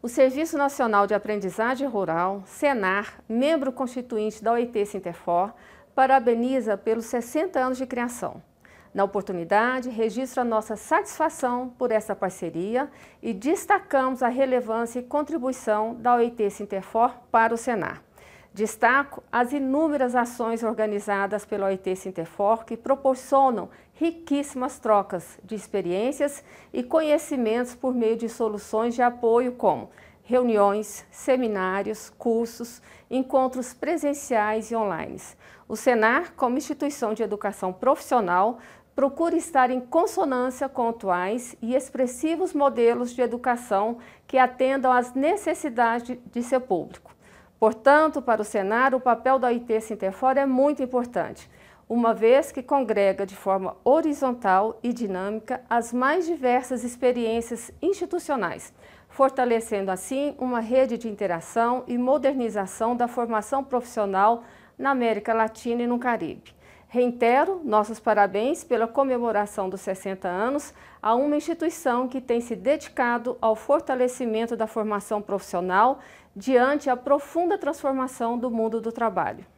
O Serviço Nacional de Aprendizagem Rural, SENAR, membro constituinte da OIT Sinterfor, parabeniza pelos 60 anos de criação. Na oportunidade, registro a nossa satisfação por essa parceria e destacamos a relevância e contribuição da OIT Sinterfor para o Senar. Destaco as inúmeras ações organizadas pela OIT Sinterfor que proporcionam riquíssimas trocas de experiências e conhecimentos por meio de soluções de apoio como reuniões, seminários, cursos, encontros presenciais e online. O Senar, como instituição de educação profissional, procura estar em consonância com atuais e expressivos modelos de educação que atendam às necessidades de seu público. Portanto, para o Senado, o papel da OIT Sinterfor é muito importante, uma vez que congrega de forma horizontal e dinâmica as mais diversas experiências institucionais, fortalecendo assim uma rede de interação e modernização da formação profissional na América Latina e no Caribe. Reitero nossos parabéns pela comemoração dos 60 anos a uma instituição que tem se dedicado ao fortalecimento da formação profissional diante a profunda transformação do mundo do trabalho.